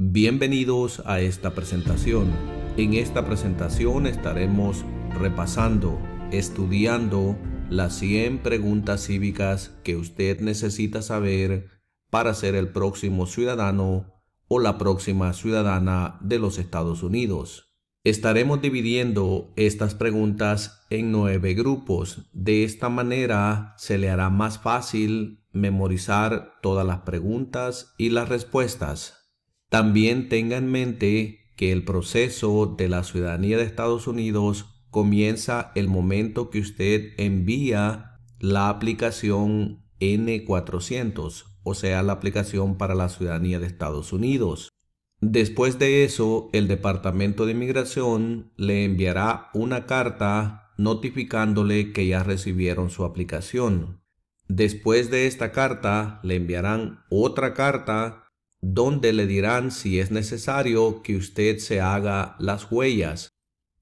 Bienvenidos a esta presentación. En esta presentación estaremos repasando, estudiando las 100 preguntas cívicas que usted necesita saber para ser el próximo ciudadano o la próxima ciudadana de los Estados Unidos. Estaremos dividiendo estas preguntas en nueve grupos. De esta manera se le hará más fácil memorizar todas las preguntas y las respuestas. También tenga en mente que el proceso de la ciudadanía de Estados Unidos comienza el momento que usted envía la aplicación N400, o sea, la aplicación para la ciudadanía de Estados Unidos. Después de eso, el Departamento de Inmigración le enviará una carta notificándole que ya recibieron su aplicación. Después de esta carta, le enviarán otra carta donde le dirán si es necesario que usted se haga las huellas.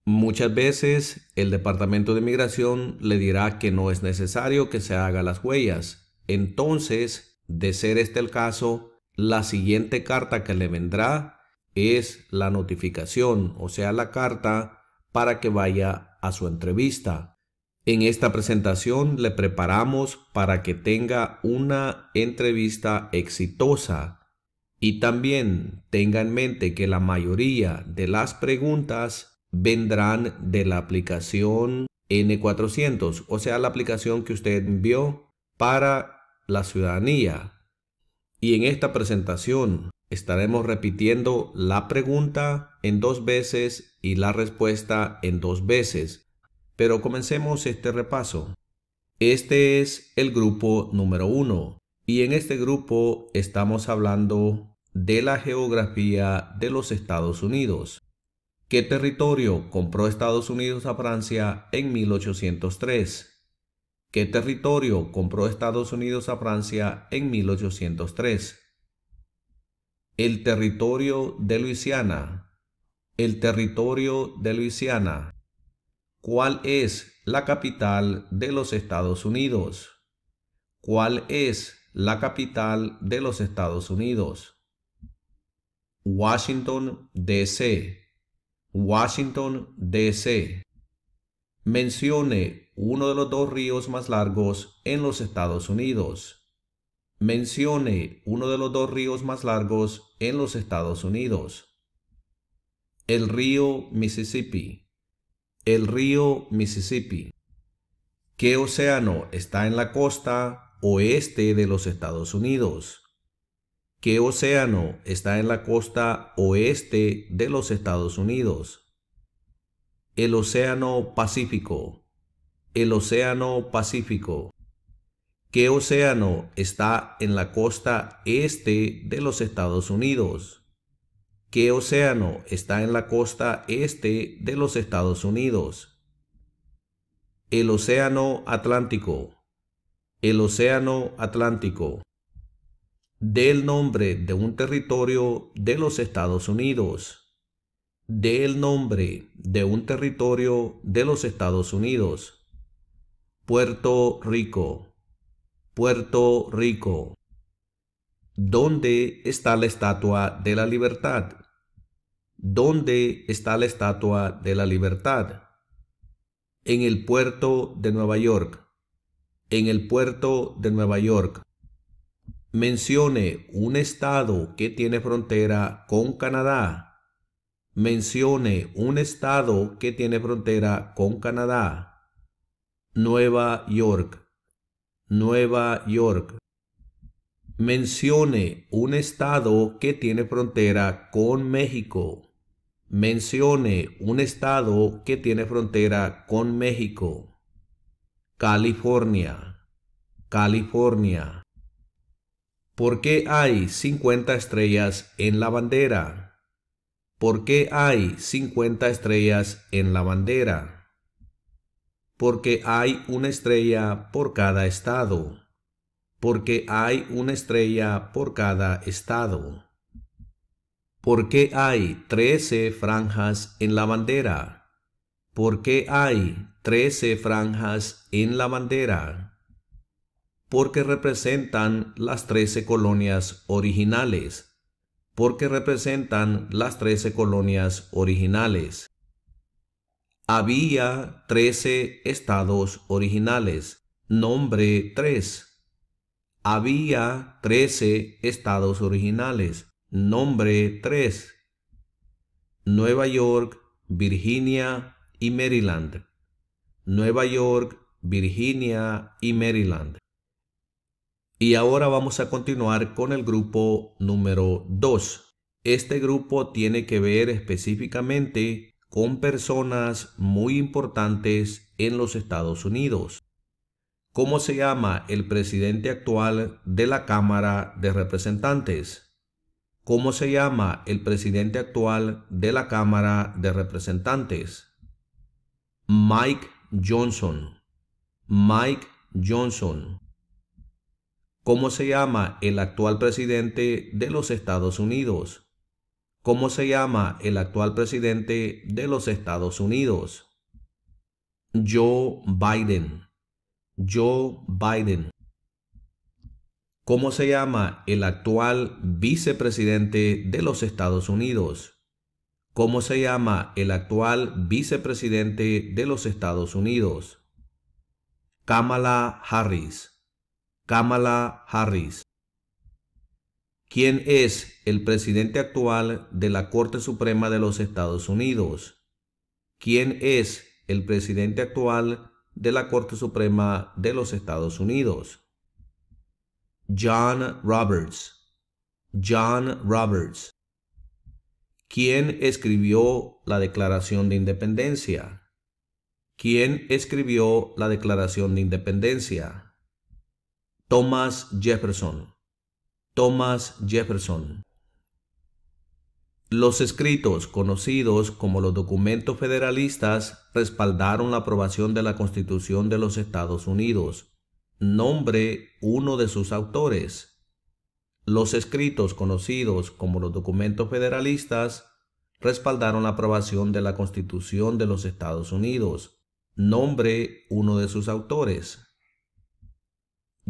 Muchas veces el Departamento de Migración le dirá que no es necesario que se haga las huellas. Entonces, de ser este el caso, la siguiente carta que le vendrá es la notificación, o sea, la carta para que vaya a su entrevista. En esta presentación le preparamos para que tenga una entrevista exitosa. Y también tenga en mente que la mayoría de las preguntas vendrán de la aplicación N400, o sea, la aplicación que usted envió para la ciudadanía. Y en esta presentación estaremos repitiendo la pregunta en dos veces y la respuesta en dos veces. Pero comencemos este repaso. Este es el grupo número uno y en este grupo estamos hablando de la geografía de los Estados Unidos. ¿Qué territorio compró Estados Unidos a Francia en 1803? ¿Qué territorio compró Estados Unidos a Francia en 1803? El territorio de Luisiana. El territorio de Luisiana. ¿Cuál es la capital de los Estados Unidos? ¿Cuál es la capital de los Estados Unidos? Washington, D.C. Washington, D.C. Mencione uno de los dos ríos más largos en los Estados Unidos. Mencione uno de los dos ríos más largos en los Estados Unidos. El río Mississippi. El río Mississippi. ¿Qué océano está en la costa oeste de los Estados Unidos? ¿Qué océano está en la costa oeste de los Estados Unidos? El Océano Pacífico. El Océano Pacífico. ¿Qué océano está en la costa este de los Estados Unidos? ¿Qué océano está en la costa este de los Estados Unidos? El Océano Atlántico. El Océano Atlántico del nombre de un territorio de los Estados Unidos, del nombre de un territorio de los Estados Unidos, Puerto Rico, Puerto Rico. ¿Dónde está la estatua de la libertad? ¿Dónde está la estatua de la libertad? En el puerto de Nueva York. En el puerto de Nueva York mencione un estado que tiene frontera con Canadá. Mencione un estado que tiene frontera con Canadá. Nueva York. Nueva York. Mencione un estado que tiene frontera con México. Mencione un estado que tiene frontera con México. California. California. ¿Por qué hay 50 estrellas en la bandera? ¿Por qué hay 50 estrellas en la bandera? Porque hay una estrella por cada estado. Porque hay una estrella por cada estado. ¿Por qué hay 13 franjas en la bandera? ¿Por qué hay 13 franjas en la bandera? porque representan las trece colonias originales, porque representan las trece colonias originales. Había trece estados originales, nombre tres. Había trece estados originales, nombre tres. Nueva York, Virginia y Maryland. Nueva York, Virginia y Maryland. Y ahora vamos a continuar con el grupo número 2. Este grupo tiene que ver específicamente con personas muy importantes en los Estados Unidos. ¿Cómo se llama el presidente actual de la Cámara de Representantes? ¿Cómo se llama el presidente actual de la Cámara de Representantes? Mike Johnson. Mike Johnson. ¿Cómo se llama el actual presidente de los Estados Unidos? ¿Cómo se llama el actual presidente de los Estados Unidos? Joe Biden. Joe Biden. ¿Cómo se llama el actual vicepresidente de los Estados Unidos? ¿Cómo se llama el actual vicepresidente de los Estados Unidos? Kamala Harris. Kamala Harris, ¿Quién es el presidente actual de la Corte Suprema de los Estados Unidos, ¿Quién es el presidente actual de la Corte Suprema de los Estados Unidos. John Roberts. John Roberts. ¿Quién escribió la Declaración de Independencia? ¿Quién escribió la Declaración de Independencia? Thomas Jefferson. Thomas Jefferson. Los escritos, conocidos como los documentos federalistas, respaldaron la aprobación de la Constitución de los Estados Unidos. Nombre uno de sus autores. Los escritos, conocidos como los documentos federalistas, respaldaron la aprobación de la Constitución de los Estados Unidos. Nombre uno de sus autores.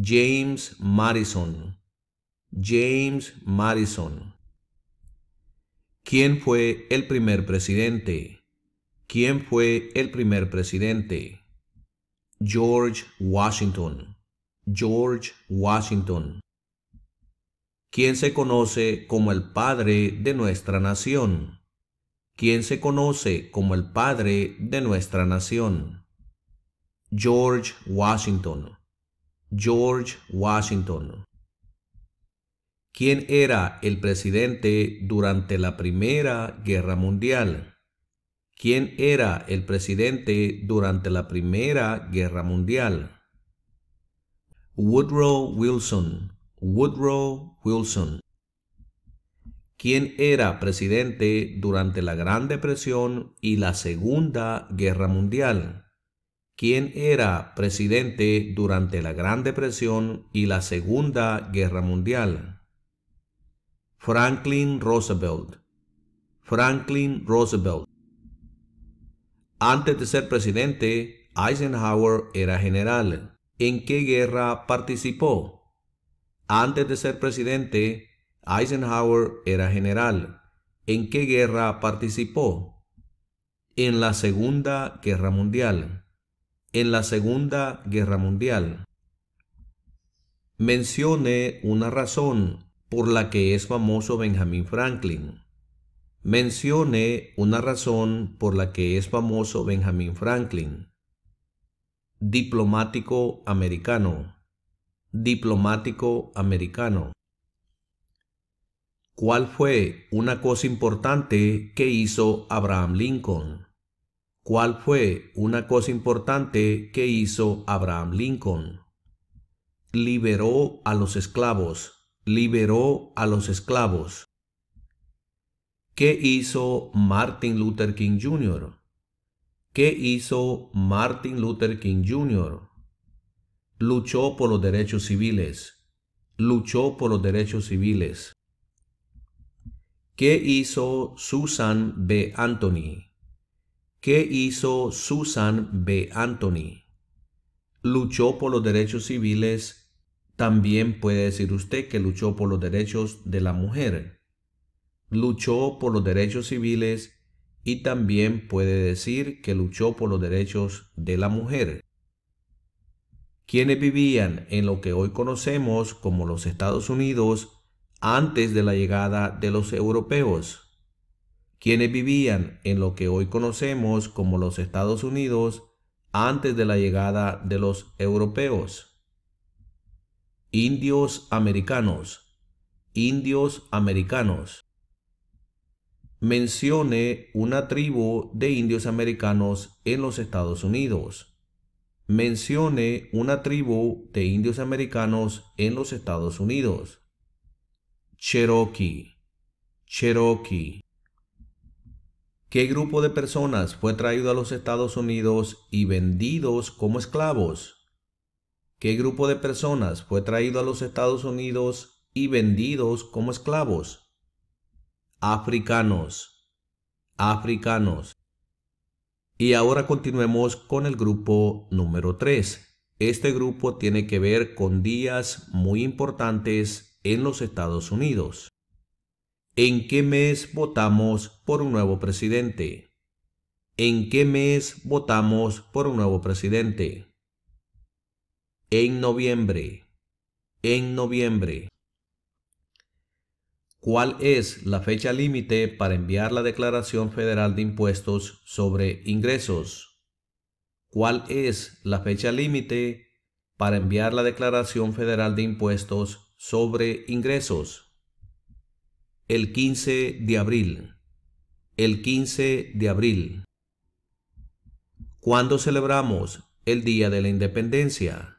James Madison. James Madison. ¿Quién fue el primer presidente? ¿Quién fue el primer presidente? George Washington. George Washington. ¿Quién se conoce como el padre de nuestra nación? ¿Quién se conoce como el padre de nuestra nación? George Washington. George Washington, ¿Quién era el presidente durante la Primera Guerra Mundial. ¿Quién era el presidente durante la Primera Guerra Mundial? Woodrow Wilson. Woodrow Wilson. ¿Quién era presidente durante la Gran Depresión y la Segunda Guerra Mundial? ¿Quién era presidente durante la Gran Depresión y la Segunda Guerra Mundial. Franklin Roosevelt. Franklin Roosevelt. Antes de ser presidente, Eisenhower era general. ¿En qué guerra participó? Antes de ser presidente, Eisenhower era general. ¿En qué guerra participó? En la Segunda Guerra Mundial en la Segunda Guerra Mundial. mencione una razón por la que es famoso Benjamin Franklin. mencione una razón por la que es famoso Benjamin Franklin. Diplomático americano. Diplomático americano. ¿Cuál fue una cosa importante que hizo Abraham Lincoln? ¿Cuál fue una cosa importante que hizo Abraham Lincoln? Liberó a los esclavos, liberó a los esclavos. ¿Qué hizo Martin Luther King Jr.? ¿Qué hizo Martin Luther King Jr.? Luchó por los derechos civiles. Luchó por los derechos civiles. ¿Qué hizo Susan B. Anthony? ¿Qué hizo Susan B. Anthony. Luchó por los derechos civiles. También puede decir usted que luchó por los derechos de la mujer. Luchó por los derechos civiles y también puede decir que luchó por los derechos de la mujer. Quienes vivían en lo que hoy conocemos como los Estados Unidos antes de la llegada de los europeos quienes vivían en lo que hoy conocemos como los Estados Unidos antes de la llegada de los europeos. Indios americanos, indios americanos. Mencione una tribu de indios americanos en los Estados Unidos. Mencione una tribu de indios americanos en los Estados Unidos. Cherokee, Cherokee. ¿Qué grupo de personas fue traído a los Estados Unidos y vendidos como esclavos? ¿Qué grupo de personas fue traído a los Estados Unidos y vendidos como esclavos? Africanos. Africanos. Y ahora continuemos con el grupo número 3. Este grupo tiene que ver con días muy importantes en los Estados Unidos. ¿En qué mes votamos por un nuevo presidente? ¿En qué mes votamos por un nuevo presidente? En noviembre. En noviembre. ¿Cuál es la fecha límite para enviar la Declaración Federal de Impuestos sobre Ingresos? ¿Cuál es la fecha límite para enviar la Declaración Federal de Impuestos sobre Ingresos? El 15 de abril. El 15 de abril. ¿Cuándo celebramos el Día de la Independencia?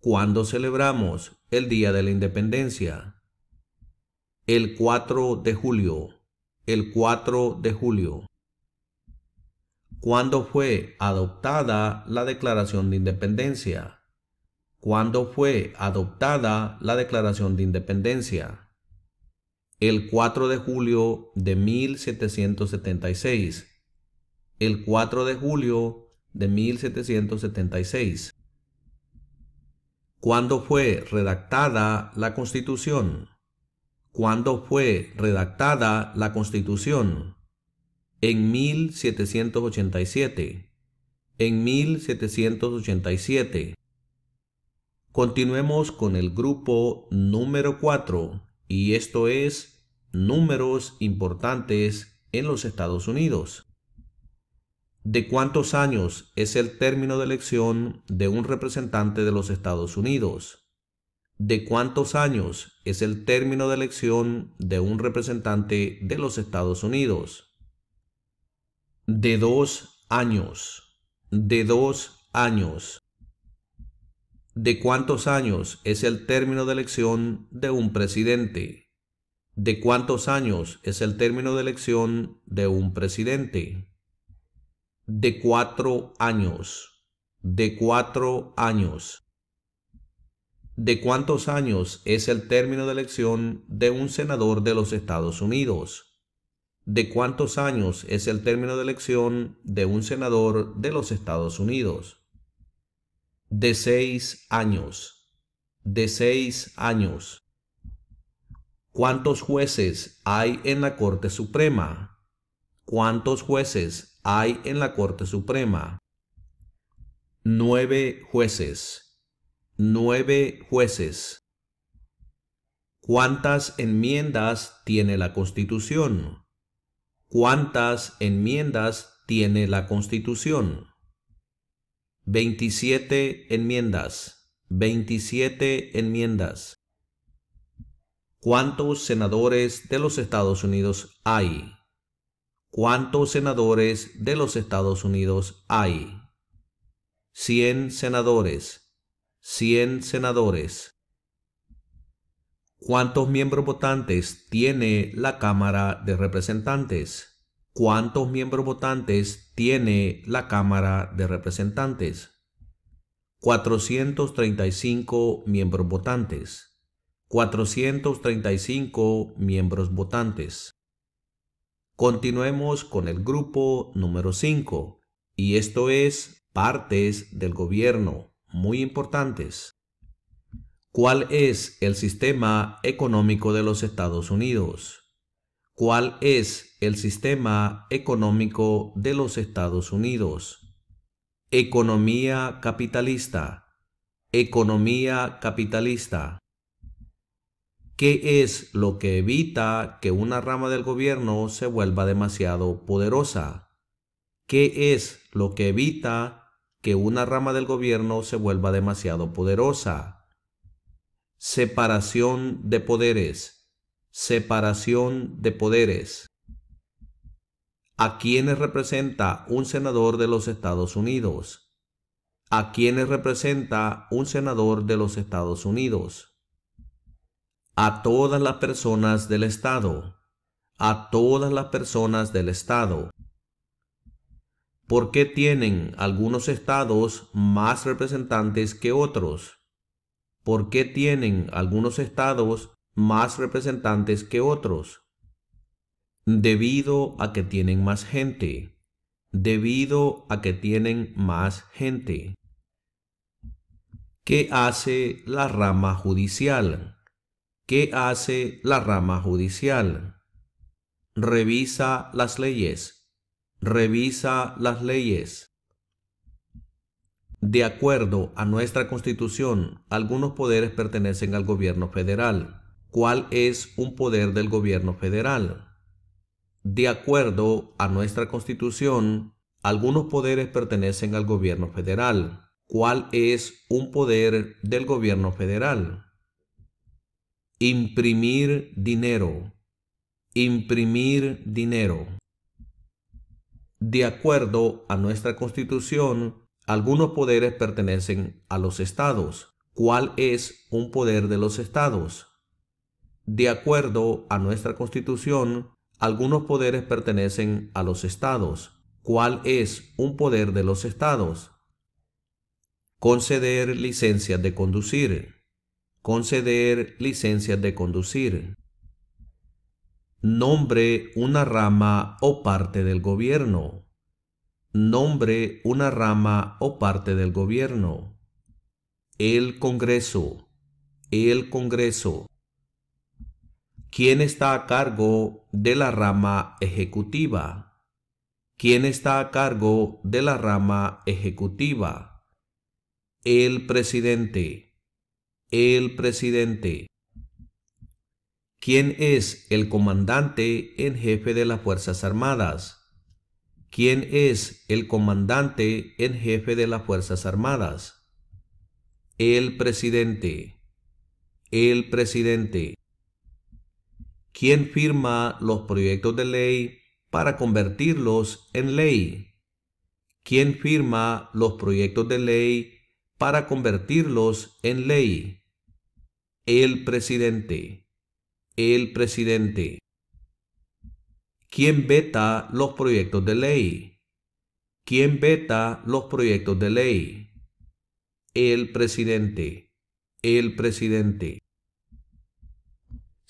¿Cuándo celebramos el Día de la Independencia? El 4 de julio. El 4 de julio. ¿Cuándo fue adoptada la Declaración de Independencia? ¿Cuándo fue adoptada la Declaración de Independencia? el 4 de julio de 1776, el 4 de julio de 1776. ¿Cuándo fue redactada la Constitución? ¿Cuándo fue redactada la Constitución? En 1787. En 1787. Continuemos con el grupo número 4 y esto es números importantes en los Estados Unidos. ¿De cuántos años es el término de elección de un representante de los Estados Unidos? ¿De cuántos años es el término de elección de un representante de los Estados Unidos? De dos años. De dos años de cuántos años es el término de elección de un presidente, de cuántos años es el término de elección de un presidente, de cuatro años, de cuatro años. ¿De cuántos años es el término de elección de un senador de los Estados Unidos? ¿De cuántos años es el término de elección de un senador de los Estados Unidos? de seis años, de seis años. ¿Cuántos jueces hay en la Corte Suprema? ¿Cuántos jueces hay en la Corte Suprema? Nueve jueces. Nueve jueces. ¿Cuántas enmiendas tiene la Constitución? ¿Cuántas enmiendas tiene la Constitución? 27 enmiendas, 27 enmiendas. ¿Cuántos senadores de los Estados Unidos hay? ¿Cuántos senadores de los Estados Unidos hay? 100 senadores, 100 senadores. ¿Cuántos miembros votantes tiene la Cámara de Representantes? ¿Cuántos miembros votantes tiene la Cámara de Representantes? 435 miembros votantes. 435 miembros votantes. Continuemos con el grupo número 5, y esto es partes del gobierno, muy importantes. ¿Cuál es el sistema económico de los Estados Unidos? cuál es el sistema económico de los Estados Unidos. Economía capitalista. Economía capitalista. ¿Qué es lo que evita que una rama del gobierno se vuelva demasiado poderosa? ¿Qué es lo que evita que una rama del gobierno se vuelva demasiado poderosa? Separación de poderes separación de poderes. ¿A quiénes representa un senador de los Estados Unidos? ¿A quiénes representa un senador de los Estados Unidos? A todas las personas del Estado. A todas las personas del Estado. ¿Por qué tienen algunos estados más representantes que otros? ¿Por qué tienen algunos estados más representantes que otros, debido a que tienen más gente, debido a que tienen más gente. ¿Qué hace la rama judicial? ¿Qué hace la rama judicial? Revisa las leyes. Revisa las leyes. De acuerdo a nuestra Constitución, algunos poderes pertenecen al gobierno federal, cuál es un poder del gobierno federal. De acuerdo a nuestra Constitución, algunos poderes pertenecen al gobierno federal. ¿Cuál es un poder del gobierno federal? Imprimir dinero. Imprimir dinero. De acuerdo a nuestra Constitución, algunos poderes pertenecen a los estados. ¿Cuál es un poder de los estados? De acuerdo a nuestra Constitución, algunos poderes pertenecen a los estados. ¿Cuál es un poder de los estados? Conceder licencias de conducir. Conceder licencias de conducir. Nombre una rama o parte del gobierno. Nombre una rama o parte del gobierno. El Congreso. El Congreso. ¿Quién está a cargo de la rama ejecutiva? ¿Quién está a cargo de la rama ejecutiva? El presidente. El presidente. ¿Quién es el comandante en jefe de las Fuerzas Armadas? ¿Quién es el comandante en jefe de las Fuerzas Armadas? El presidente. El presidente. ¿Quién firma los proyectos de ley para convertirlos en ley? ¿Quién firma los proyectos de ley para convertirlos en ley? El presidente. El presidente. ¿Quién veta los proyectos de ley? ¿Quién veta los proyectos de ley? El presidente. El presidente.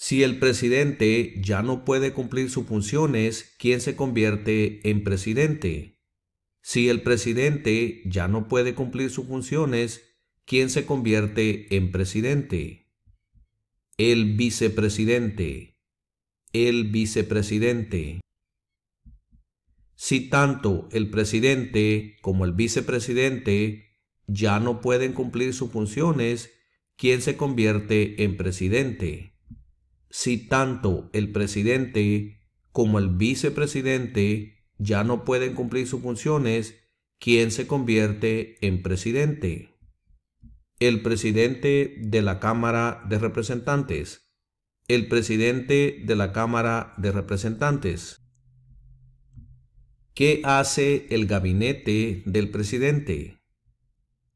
Si el presidente ya no puede cumplir sus funciones, ¿quién se convierte en presidente? Si el presidente ya no puede cumplir sus funciones, ¿quién se convierte en presidente? El vicepresidente. El vicepresidente. Si tanto el presidente como el vicepresidente ya no pueden cumplir sus funciones, ¿quién se convierte en presidente? si tanto el presidente como el vicepresidente ya no pueden cumplir sus funciones, ¿quién se convierte en presidente? El presidente de la Cámara de Representantes. El presidente de la Cámara de Representantes. ¿Qué hace el gabinete del presidente?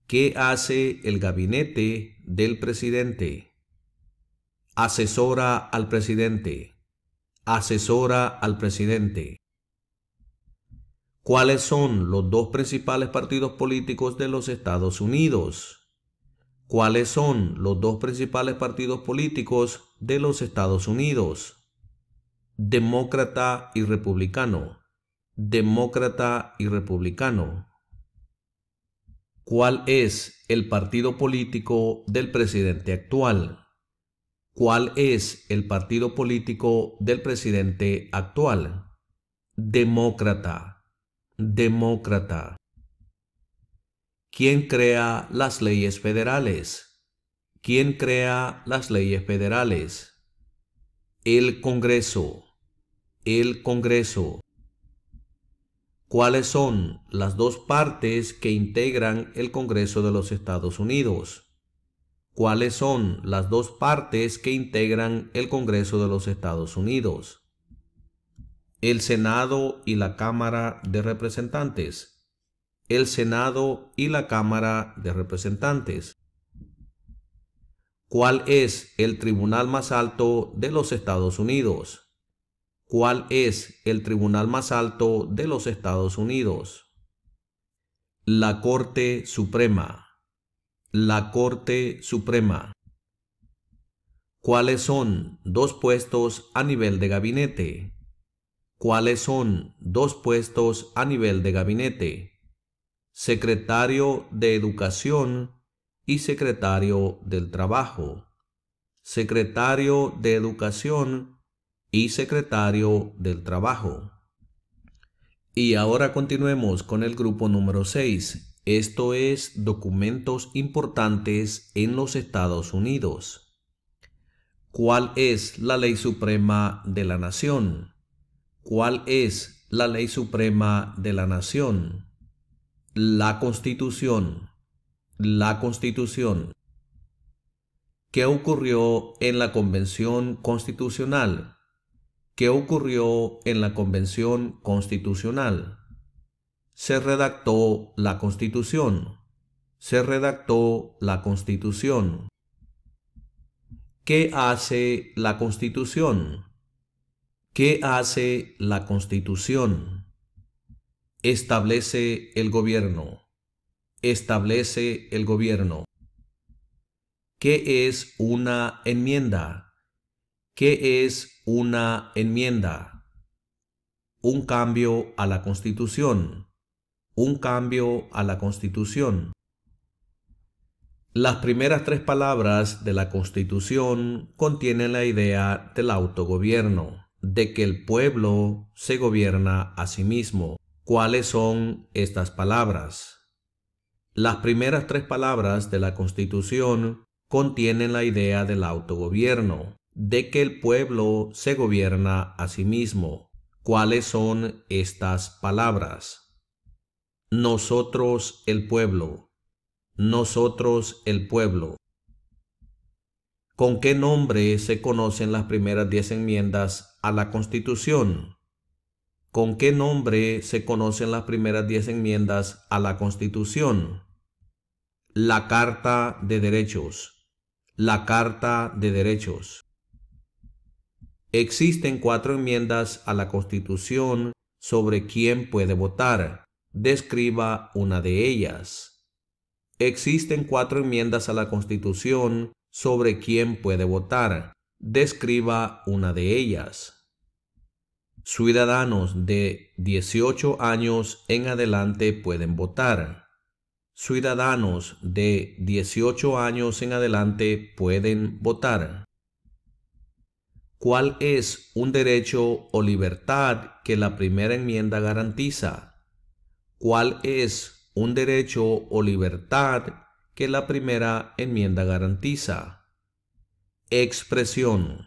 ¿Qué hace el gabinete del presidente? Asesora al presidente. Asesora al presidente. ¿Cuáles son los dos principales partidos políticos de los Estados Unidos? ¿Cuáles son los dos principales partidos políticos de los Estados Unidos? Demócrata y republicano. Demócrata y republicano. ¿Cuál es el partido político del presidente actual? ¿Cuál es el partido político del presidente actual? Demócrata. Demócrata. ¿Quién crea las leyes federales? ¿Quién crea las leyes federales? El Congreso. El Congreso. ¿Cuáles son las dos partes que integran el Congreso de los Estados Unidos? cuáles son las dos partes que integran el Congreso de los Estados Unidos, el Senado y la Cámara de Representantes, el Senado y la Cámara de Representantes, cuál es el tribunal más alto de los Estados Unidos, cuál es el tribunal más alto de los Estados Unidos, la Corte Suprema la Corte Suprema. ¿Cuáles son dos puestos a nivel de gabinete? ¿Cuáles son dos puestos a nivel de gabinete? Secretario de Educación y Secretario del Trabajo. Secretario de Educación y Secretario del Trabajo. Y ahora continuemos con el grupo número 6, esto es documentos importantes en los Estados Unidos. ¿Cuál es la ley suprema de la nación? ¿Cuál es la ley suprema de la nación? La constitución. La constitución. ¿Qué ocurrió en la convención constitucional? ¿Qué ocurrió en la convención constitucional? se redactó la Constitución. Se redactó la Constitución. ¿Qué hace la Constitución? ¿Qué hace la Constitución? Establece el gobierno. Establece el gobierno. ¿Qué es una enmienda? ¿Qué es una enmienda? Un cambio a la Constitución un cambio a la Constitución. Las primeras tres palabras de la Constitución contienen la idea del autogobierno, de que el pueblo se gobierna a sí mismo. ¿Cuáles son estas palabras? Las primeras tres palabras de la Constitución contienen la idea del autogobierno, de que el pueblo se gobierna a sí mismo. ¿Cuáles son estas palabras? Nosotros el pueblo, nosotros el pueblo. ¿Con qué nombre se conocen las primeras diez enmiendas a la Constitución? ¿Con qué nombre se conocen las primeras diez enmiendas a la Constitución? La Carta de Derechos. La Carta de Derechos. Existen cuatro enmiendas a la Constitución sobre quién puede votar describa una de ellas. Existen cuatro enmiendas a la Constitución sobre quién puede votar. Describa una de ellas. Ciudadanos de 18 años en adelante pueden votar. Ciudadanos de 18 años en adelante pueden votar. ¿Cuál es un derecho o libertad que la primera enmienda garantiza? cuál es un derecho o libertad que la primera enmienda garantiza. Expresión.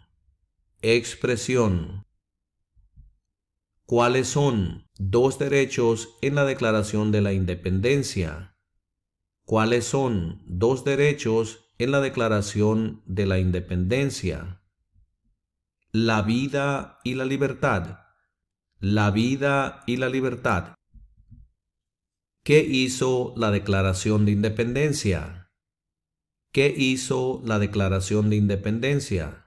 Expresión. ¿Cuáles son dos derechos en la Declaración de la Independencia? ¿Cuáles son dos derechos en la Declaración de la Independencia? La vida y la libertad. La vida y la libertad. ¿Qué hizo la Declaración de Independencia? ¿Qué hizo la Declaración de Independencia?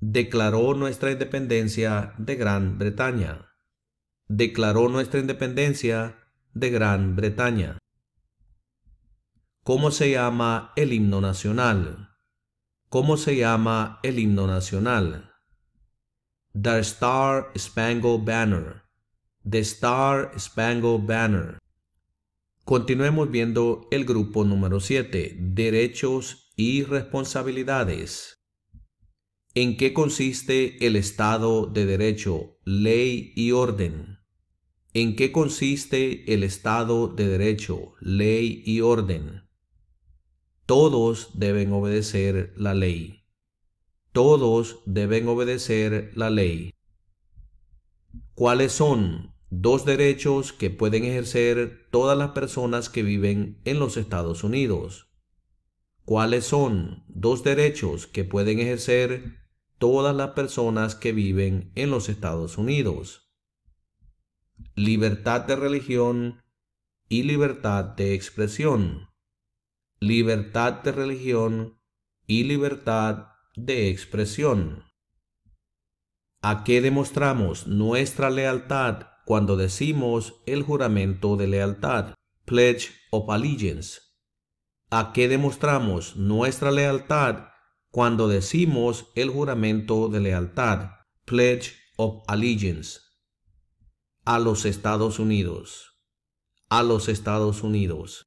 Declaró nuestra independencia de Gran Bretaña. Declaró nuestra independencia de Gran Bretaña. ¿Cómo se llama el himno nacional? ¿Cómo se llama el himno nacional? The Star Spangled Banner. The Star Spangled Banner. Continuemos viendo el grupo número 7, Derechos y Responsabilidades. ¿En qué consiste el Estado de Derecho, ley y orden? ¿En qué consiste el Estado de Derecho, ley y orden? Todos deben obedecer la ley. Todos deben obedecer la ley. ¿Cuáles son dos derechos que pueden ejercer todas las personas que viven en los Estados Unidos. ¿Cuáles son dos derechos que pueden ejercer todas las personas que viven en los Estados Unidos? Libertad de religión y libertad de expresión. Libertad de religión y libertad de expresión. ¿A qué demostramos nuestra lealtad cuando decimos el juramento de lealtad, Pledge of Allegiance. ¿A qué demostramos nuestra lealtad cuando decimos el juramento de lealtad, Pledge of Allegiance? A los Estados Unidos. A los Estados Unidos.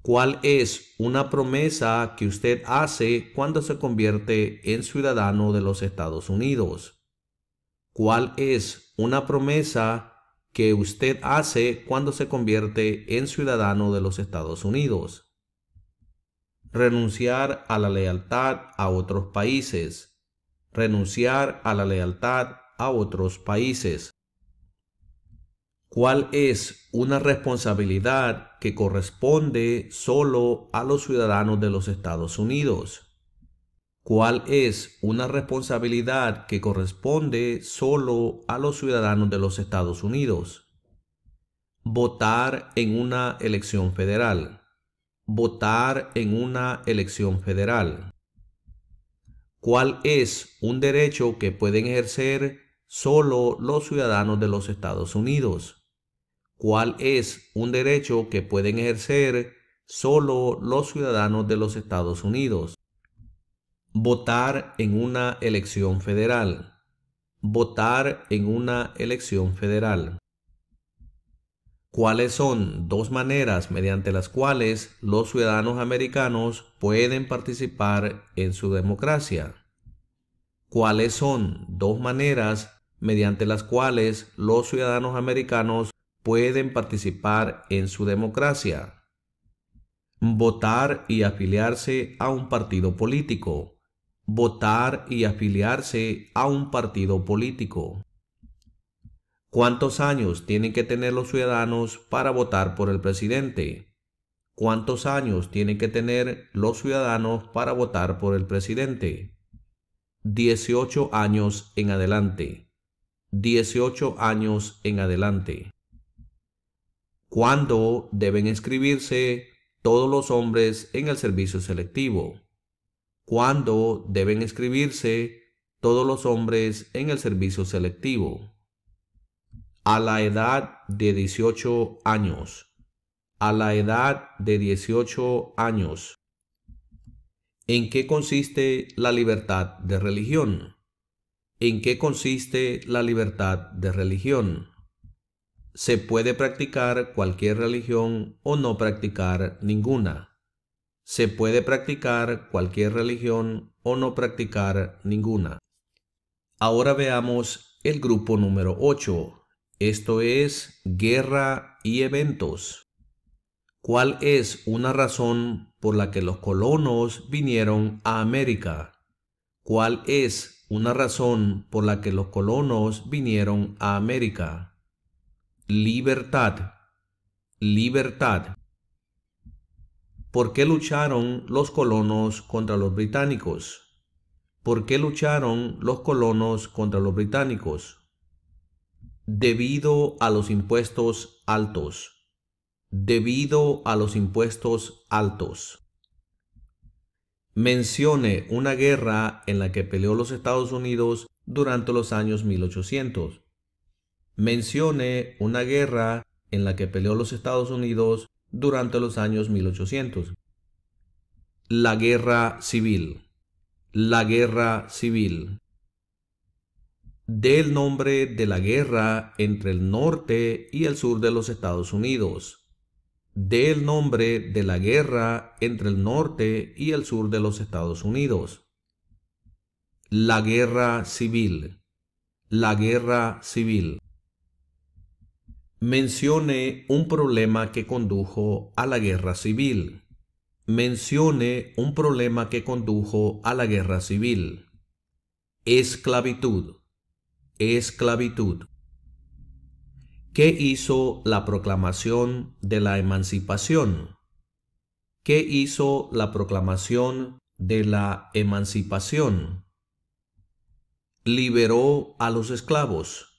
¿Cuál es una promesa que usted hace cuando se convierte en ciudadano de los Estados Unidos? ¿Cuál es una promesa que usted hace cuando se convierte en ciudadano de los Estados Unidos. Renunciar a la lealtad a otros países. Renunciar a la lealtad a otros países. ¿Cuál es una responsabilidad que corresponde solo a los ciudadanos de los Estados Unidos? cuál es una responsabilidad que corresponde solo a los ciudadanos de los Estados Unidos. Votar en una elección federal. Votar en una elección federal. ¿Cuál es un derecho que pueden ejercer solo los ciudadanos de los Estados Unidos? ¿Cuál es un derecho que pueden ejercer solo los ciudadanos de los Estados Unidos? votar en una elección federal, votar en una elección federal. ¿Cuáles son dos maneras mediante las cuales los ciudadanos americanos pueden participar en su democracia? ¿Cuáles son dos maneras mediante las cuales los ciudadanos americanos pueden participar en su democracia? Votar y afiliarse a un partido político votar y afiliarse a un partido político. ¿Cuántos años tienen que tener los ciudadanos para votar por el presidente? ¿Cuántos años tienen que tener los ciudadanos para votar por el presidente? años en adelante. 18 años en adelante. ¿Cuándo deben inscribirse todos los hombres en el servicio selectivo? cuándo deben escribirse todos los hombres en el servicio selectivo. A la edad de 18 años. A la edad de 18 años. ¿En qué consiste la libertad de religión? ¿En qué consiste la libertad de religión? Se puede practicar cualquier religión o no practicar ninguna. Se puede practicar cualquier religión o no practicar ninguna. Ahora veamos el grupo número 8. Esto es guerra y eventos. ¿Cuál es una razón por la que los colonos vinieron a América? ¿Cuál es una razón por la que los colonos vinieron a América? Libertad. Libertad. ¿Por qué lucharon los colonos contra los británicos? ¿Por qué lucharon los colonos contra los británicos? Debido a los impuestos altos. Debido a los impuestos altos. Mencione una guerra en la que peleó los Estados Unidos durante los años 1800. Mencione una guerra en la que peleó los Estados Unidos durante los años 1800. La guerra civil. La guerra civil. Del nombre de la guerra entre el norte y el sur de los Estados Unidos. Del nombre de la guerra entre el norte y el sur de los Estados Unidos. La guerra civil. La guerra civil. Mencione un problema que condujo a la guerra civil. Mencione un problema que condujo a la guerra civil. Esclavitud. Esclavitud. ¿Qué hizo la proclamación de la emancipación? ¿Qué hizo la proclamación de la emancipación? Liberó a los esclavos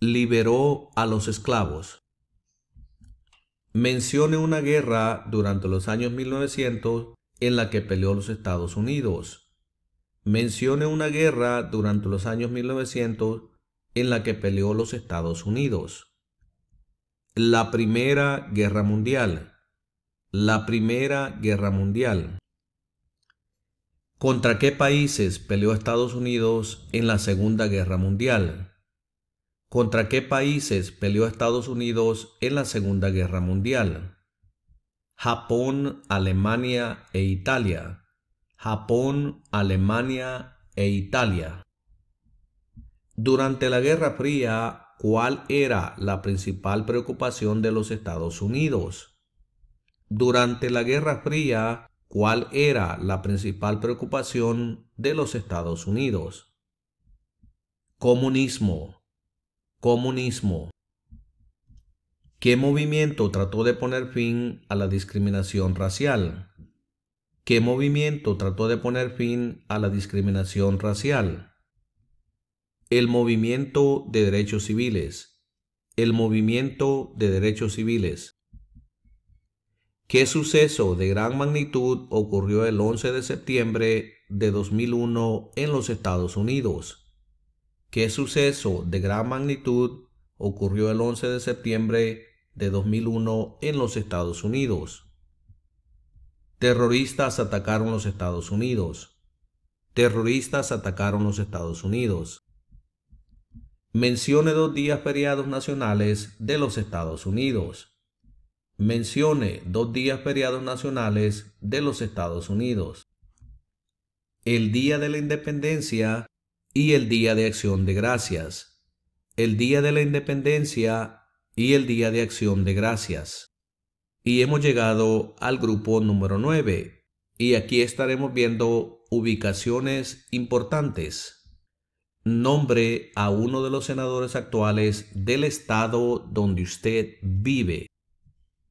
liberó a los esclavos. Mencione una guerra durante los años 1900 en la que peleó los Estados Unidos. Mencione una guerra durante los años 1900 en la que peleó los Estados Unidos. La Primera Guerra Mundial. La Primera Guerra Mundial. ¿Contra qué países peleó Estados Unidos en la Segunda Guerra Mundial? ¿Contra qué países peleó Estados Unidos en la Segunda Guerra Mundial? Japón, Alemania e Italia. Japón, Alemania e Italia. Durante la Guerra Fría, ¿cuál era la principal preocupación de los Estados Unidos? Durante la Guerra Fría, ¿cuál era la principal preocupación de los Estados Unidos? Comunismo. Comunismo. ¿Qué movimiento trató de poner fin a la discriminación racial? ¿Qué movimiento trató de poner fin a la discriminación racial? El movimiento de derechos civiles. El movimiento de derechos civiles. ¿Qué suceso de gran magnitud ocurrió el 11 de septiembre de 2001 en los Estados Unidos? ¿Qué suceso de gran magnitud ocurrió el 11 de septiembre de 2001 en los Estados Unidos? Terroristas atacaron los Estados Unidos. Terroristas atacaron los Estados Unidos. Mencione dos días feriados nacionales de los Estados Unidos. Mencione dos días feriados nacionales de los Estados Unidos. El Día de la Independencia y el Día de Acción de Gracias, el Día de la Independencia y el Día de Acción de Gracias. Y hemos llegado al grupo número 9 y aquí estaremos viendo ubicaciones importantes. Nombre a uno de los senadores actuales del estado donde usted vive.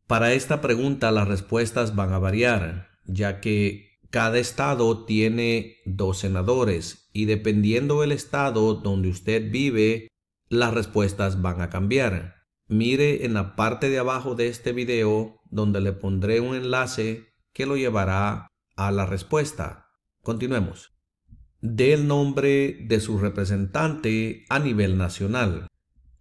Para esta pregunta las respuestas van a variar, ya que cada estado tiene dos senadores y dependiendo del estado donde usted vive, las respuestas van a cambiar. Mire en la parte de abajo de este video donde le pondré un enlace que lo llevará a la respuesta. Continuemos. Del nombre de su representante a nivel nacional.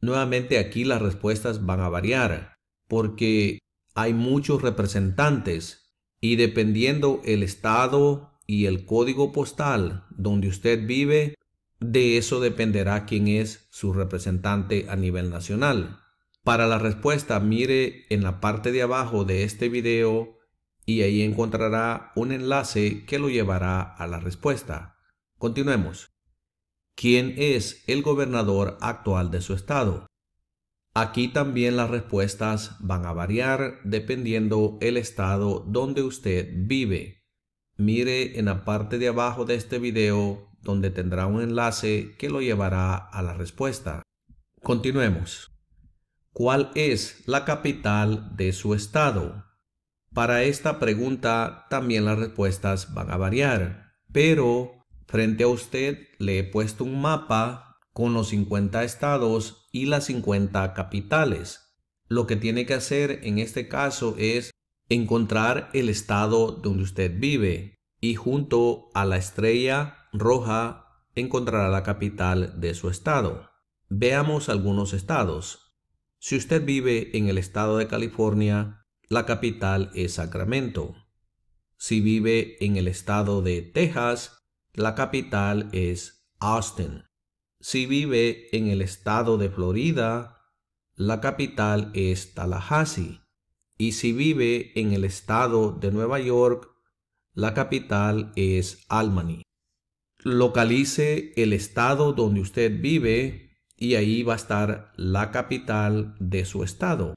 Nuevamente aquí las respuestas van a variar porque hay muchos representantes y dependiendo el estado y el código postal donde usted vive, de eso dependerá quién es su representante a nivel nacional. Para la respuesta mire en la parte de abajo de este video y ahí encontrará un enlace que lo llevará a la respuesta. Continuemos. ¿Quién es el gobernador actual de su estado? Aquí también las respuestas van a variar dependiendo el estado donde usted vive. Mire en la parte de abajo de este video donde tendrá un enlace que lo llevará a la respuesta. Continuemos. ¿Cuál es la capital de su estado? Para esta pregunta también las respuestas van a variar, pero frente a usted le he puesto un mapa con los 50 estados las 50 capitales. Lo que tiene que hacer en este caso es encontrar el estado donde usted vive y junto a la estrella roja encontrará la capital de su estado. Veamos algunos estados. Si usted vive en el estado de California, la capital es Sacramento. Si vive en el estado de Texas, la capital es Austin. Si vive en el estado de Florida, la capital es Tallahassee. Y si vive en el estado de Nueva York, la capital es Albany. Localice el estado donde usted vive y ahí va a estar la capital de su estado.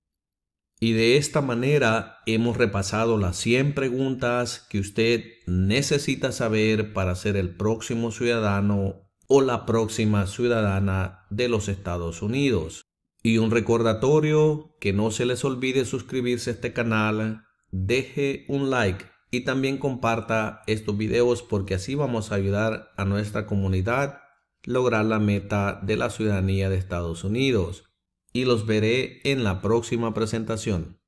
Y de esta manera hemos repasado las 100 preguntas que usted necesita saber para ser el próximo ciudadano la próxima ciudadana de los Estados Unidos. Y un recordatorio que no se les olvide suscribirse a este canal, deje un like y también comparta estos videos porque así vamos a ayudar a nuestra comunidad lograr la meta de la ciudadanía de Estados Unidos. Y los veré en la próxima presentación.